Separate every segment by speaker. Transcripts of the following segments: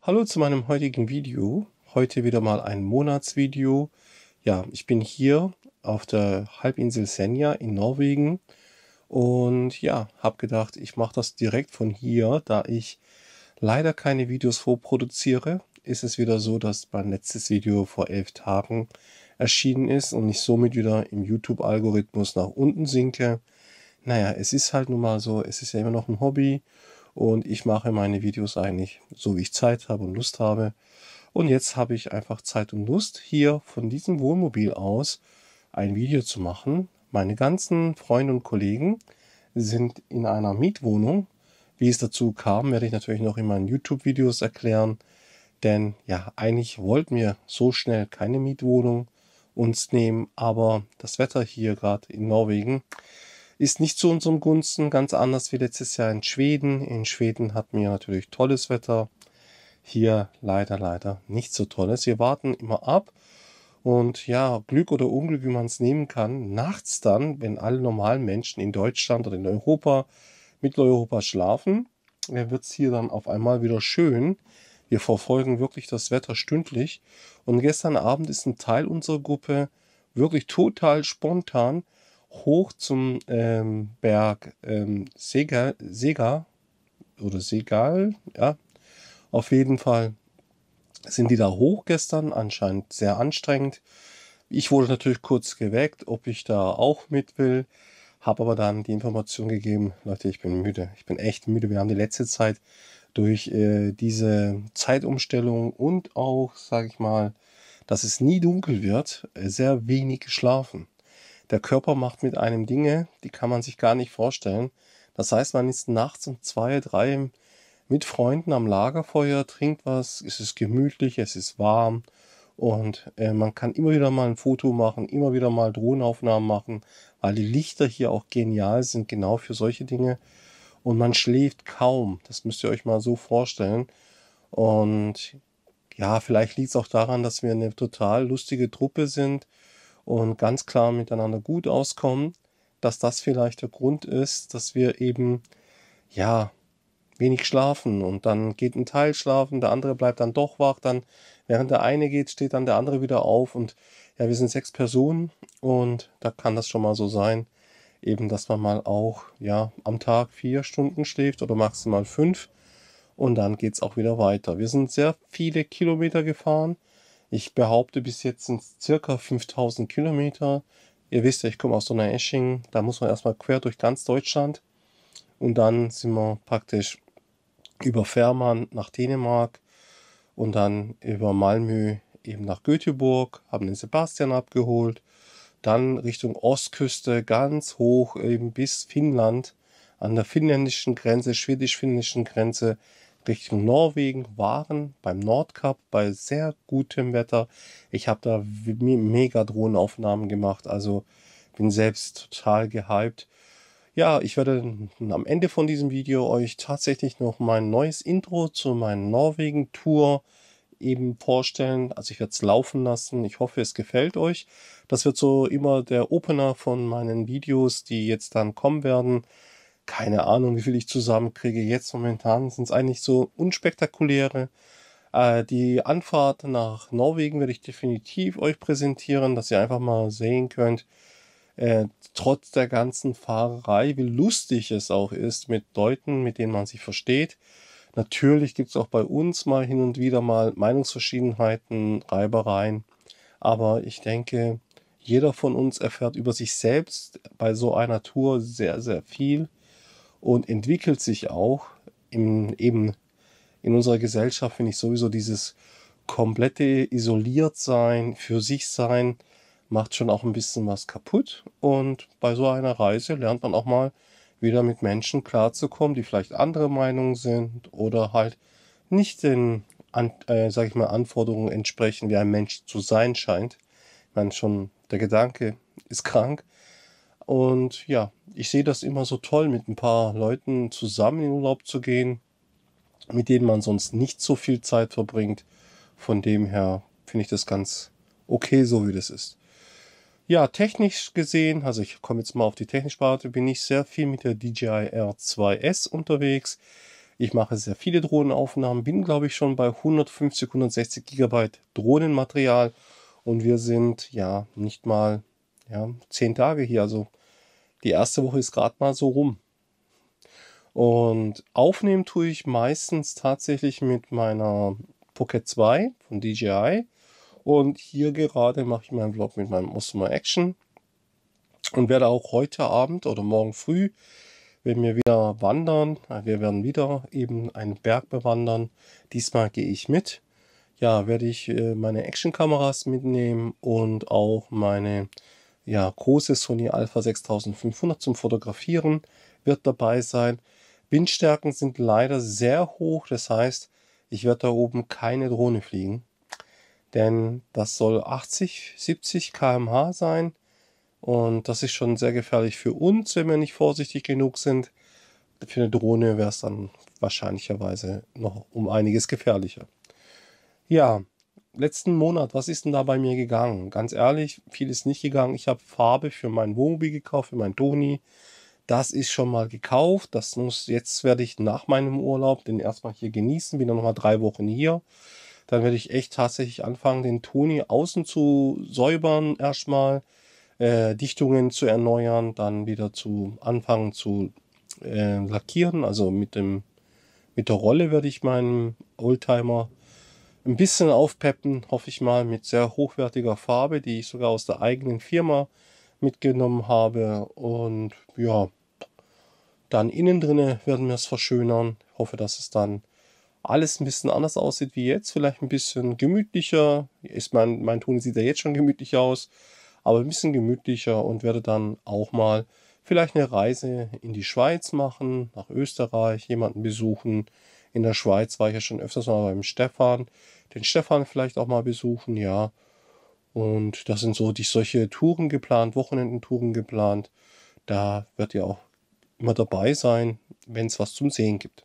Speaker 1: Hallo zu meinem heutigen Video. Heute wieder mal ein Monatsvideo. Ja, ich bin hier auf der Halbinsel Senja in Norwegen und ja, habe gedacht, ich mache das direkt von hier, da ich leider keine Videos vorproduziere. Ist es wieder so, dass mein letztes Video vor elf Tagen erschienen ist und ich somit wieder im YouTube-Algorithmus nach unten sinke. Naja, es ist halt nun mal so, es ist ja immer noch ein Hobby und ich mache meine Videos eigentlich so, wie ich Zeit habe und Lust habe. Und jetzt habe ich einfach Zeit und Lust, hier von diesem Wohnmobil aus ein Video zu machen. Meine ganzen Freunde und Kollegen sind in einer Mietwohnung. Wie es dazu kam, werde ich natürlich noch in meinen YouTube-Videos erklären. Denn ja, eigentlich wollten wir so schnell keine Mietwohnung uns nehmen, aber das Wetter hier gerade in Norwegen ist nicht zu unserem Gunsten, ganz anders wie letztes Jahr in Schweden. In Schweden hatten wir natürlich tolles Wetter. Hier leider, leider nicht so tolles. Wir warten immer ab. Und ja, Glück oder Unglück, wie man es nehmen kann, nachts dann, wenn alle normalen Menschen in Deutschland oder in Europa, Mitteleuropa schlafen, wird es hier dann auf einmal wieder schön. Wir verfolgen wirklich das Wetter stündlich. Und gestern Abend ist ein Teil unserer Gruppe wirklich total spontan hoch zum ähm, Berg ähm, Sega, Sega oder Segal, ja, auf jeden Fall sind die da hoch gestern, anscheinend sehr anstrengend. Ich wurde natürlich kurz geweckt, ob ich da auch mit will, habe aber dann die Information gegeben, Leute, ich bin müde, ich bin echt müde. Wir haben die letzte Zeit durch äh, diese Zeitumstellung und auch, sage ich mal, dass es nie dunkel wird, äh, sehr wenig geschlafen. Der Körper macht mit einem Dinge, die kann man sich gar nicht vorstellen. Das heißt, man ist nachts um zwei, drei mit Freunden am Lagerfeuer, trinkt was, es ist gemütlich, es ist warm und äh, man kann immer wieder mal ein Foto machen, immer wieder mal Drohnenaufnahmen machen, weil die Lichter hier auch genial sind, genau für solche Dinge. Und man schläft kaum, das müsst ihr euch mal so vorstellen. Und ja, vielleicht liegt es auch daran, dass wir eine total lustige Truppe sind und ganz klar miteinander gut auskommen, dass das vielleicht der Grund ist, dass wir eben, ja, wenig schlafen und dann geht ein Teil schlafen, der andere bleibt dann doch wach, dann während der eine geht, steht dann der andere wieder auf und ja, wir sind sechs Personen und da kann das schon mal so sein, eben, dass man mal auch, ja, am Tag vier Stunden schläft oder maximal fünf und dann geht es auch wieder weiter. Wir sind sehr viele Kilometer gefahren ich behaupte, bis jetzt sind es circa 5000 Kilometer. Ihr wisst ja, ich komme aus Donaueschingen. Da muss man erstmal quer durch ganz Deutschland. Und dann sind wir praktisch über Fehmarn nach Dänemark und dann über Malmö eben nach Göteborg, haben den Sebastian abgeholt. Dann Richtung Ostküste ganz hoch eben bis Finnland an der finnländischen Grenze, schwedisch-finnischen Grenze Richtung Norwegen waren beim Nordkap bei sehr gutem Wetter. Ich habe da mega Drohnenaufnahmen gemacht, also bin selbst total gehypt. Ja, ich werde am Ende von diesem Video euch tatsächlich noch mein neues Intro zu meinen Norwegen-Tour eben vorstellen. Also ich werde es laufen lassen. Ich hoffe, es gefällt euch. Das wird so immer der Opener von meinen Videos, die jetzt dann kommen werden keine Ahnung, wie viel ich zusammenkriege. Jetzt momentan sind es eigentlich so unspektakuläre. Äh, die Anfahrt nach Norwegen werde ich definitiv euch präsentieren, dass ihr einfach mal sehen könnt, äh, trotz der ganzen Fahrerei, wie lustig es auch ist mit Leuten, mit denen man sich versteht. Natürlich gibt es auch bei uns mal hin und wieder mal Meinungsverschiedenheiten, Reibereien. Aber ich denke, jeder von uns erfährt über sich selbst bei so einer Tour sehr, sehr viel und entwickelt sich auch in, eben in unserer Gesellschaft, finde ich sowieso dieses komplette Isoliertsein, für sich sein, macht schon auch ein bisschen was kaputt. Und bei so einer Reise lernt man auch mal wieder mit Menschen klarzukommen, die vielleicht andere Meinungen sind oder halt nicht den, an, äh, sag ich mal, Anforderungen entsprechen, wie ein Mensch zu sein scheint. Ich meine, schon der Gedanke ist krank, und ja, ich sehe das immer so toll, mit ein paar Leuten zusammen in Urlaub zu gehen, mit denen man sonst nicht so viel Zeit verbringt. Von dem her finde ich das ganz okay, so wie das ist. Ja, technisch gesehen, also ich komme jetzt mal auf die technische Sparte, bin ich sehr viel mit der DJI R2S unterwegs. Ich mache sehr viele Drohnenaufnahmen, bin glaube ich schon bei 150, 160 GB Drohnenmaterial und wir sind ja nicht mal ja, zehn Tage hier, also die erste Woche ist gerade mal so rum. Und aufnehmen tue ich meistens tatsächlich mit meiner Pocket 2 von DJI. Und hier gerade mache ich meinen Vlog mit meinem Osmo Action. Und werde auch heute Abend oder morgen früh, wenn wir wieder wandern, äh, wir werden wieder eben einen Berg bewandern. Diesmal gehe ich mit. Ja, werde ich äh, meine Action-Kameras mitnehmen und auch meine ja, große Sony Alpha 6500 zum Fotografieren wird dabei sein. Windstärken sind leider sehr hoch, das heißt, ich werde da oben keine Drohne fliegen, denn das soll 80, 70 km/h sein und das ist schon sehr gefährlich für uns, wenn wir nicht vorsichtig genug sind. Für eine Drohne wäre es dann wahrscheinlicherweise noch um einiges gefährlicher. Ja, letzten Monat, was ist denn da bei mir gegangen? Ganz ehrlich, viel ist nicht gegangen. Ich habe Farbe für mein Wohnmobil gekauft, für mein Toni. Das ist schon mal gekauft. Das muss, jetzt werde ich nach meinem Urlaub den erstmal hier genießen. Wieder dann nochmal drei Wochen hier. Dann werde ich echt tatsächlich anfangen, den Toni außen zu säubern erstmal. Äh, Dichtungen zu erneuern, dann wieder zu anfangen zu äh, lackieren. Also mit dem mit der Rolle werde ich meinen Oldtimer ein bisschen aufpeppen, hoffe ich mal, mit sehr hochwertiger Farbe, die ich sogar aus der eigenen Firma mitgenommen habe. Und ja, dann innen drin werden wir es verschönern. Ich hoffe, dass es dann alles ein bisschen anders aussieht wie jetzt. Vielleicht ein bisschen gemütlicher. Ist mein, mein Ton sieht ja jetzt schon gemütlich aus, aber ein bisschen gemütlicher und werde dann auch mal vielleicht eine Reise in die Schweiz machen, nach Österreich, jemanden besuchen in der Schweiz war ich ja schon öfters mal beim Stefan. Den Stefan vielleicht auch mal besuchen, ja. Und da sind so die solche Touren geplant, Wochenendentouren geplant. Da wird ihr auch immer dabei sein, wenn es was zum Sehen gibt.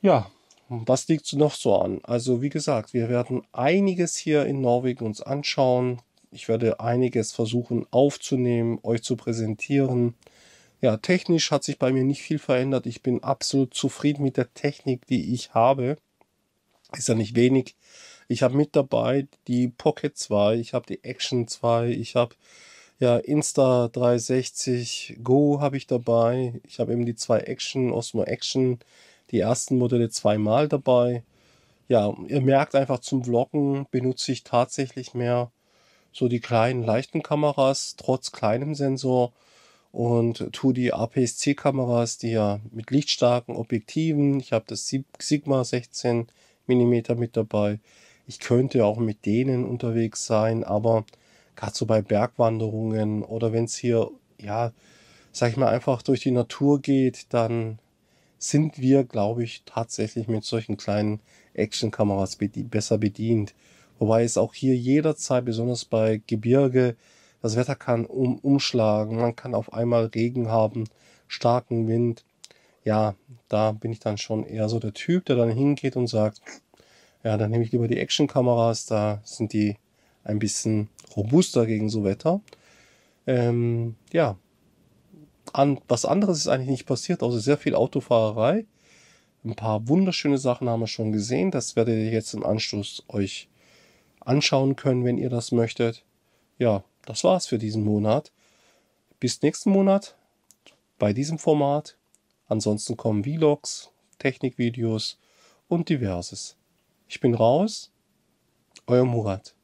Speaker 1: Ja, was liegt noch so an? Also wie gesagt, wir werden einiges hier in Norwegen uns anschauen. Ich werde einiges versuchen aufzunehmen, euch zu präsentieren. Ja, technisch hat sich bei mir nicht viel verändert. Ich bin absolut zufrieden mit der Technik, die ich habe. Ist ja nicht wenig. Ich habe mit dabei die Pocket 2, ich habe die Action 2, ich habe ja Insta 360 Go habe ich dabei. Ich habe eben die zwei Action, Osmo Action, die ersten Modelle zweimal dabei. Ja, ihr merkt einfach zum Vloggen benutze ich tatsächlich mehr so die kleinen leichten Kameras trotz kleinem Sensor und tue die APS-C-Kameras, die ja mit lichtstarken Objektiven, ich habe das Sigma 16 mm mit dabei. Ich könnte auch mit denen unterwegs sein, aber gerade so bei Bergwanderungen oder wenn es hier, ja, sag ich mal, einfach durch die Natur geht, dann sind wir, glaube ich, tatsächlich mit solchen kleinen Action-Kameras bedient, besser bedient. Wobei es auch hier jederzeit, besonders bei Gebirge, das Wetter kann um, umschlagen, man kann auf einmal Regen haben, starken Wind. Ja, da bin ich dann schon eher so der Typ, der dann hingeht und sagt, ja, dann nehme ich lieber die Actionkameras, da sind die ein bisschen robuster gegen so Wetter. Ähm, ja, An, was anderes ist eigentlich nicht passiert, außer sehr viel Autofahrerei. Ein paar wunderschöne Sachen haben wir schon gesehen. Das werdet ihr jetzt im Anschluss euch anschauen können, wenn ihr das möchtet. Ja, das war's für diesen Monat. Bis nächsten Monat bei diesem Format. Ansonsten kommen Vlogs, Technikvideos und diverses. Ich bin raus, euer Murat.